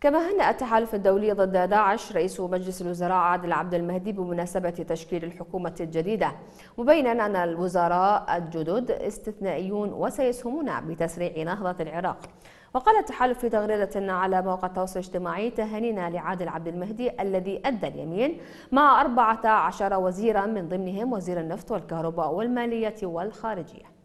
كما هنأ التحالف الدولي ضد داعش رئيس مجلس الوزراء عادل عبد المهدي بمناسبة تشكيل الحكومة الجديدة مبينا أن الوزراء الجدد استثنائيون وسيسهمون بتسريع نهضة العراق وقال التحالف في تغريدة على موقع التواصل الاجتماعي تهانينا لعادل عبد المهدي الذي أدى اليمين مع 14 وزيرا من ضمنهم وزير النفط والكهرباء والمالية والخارجية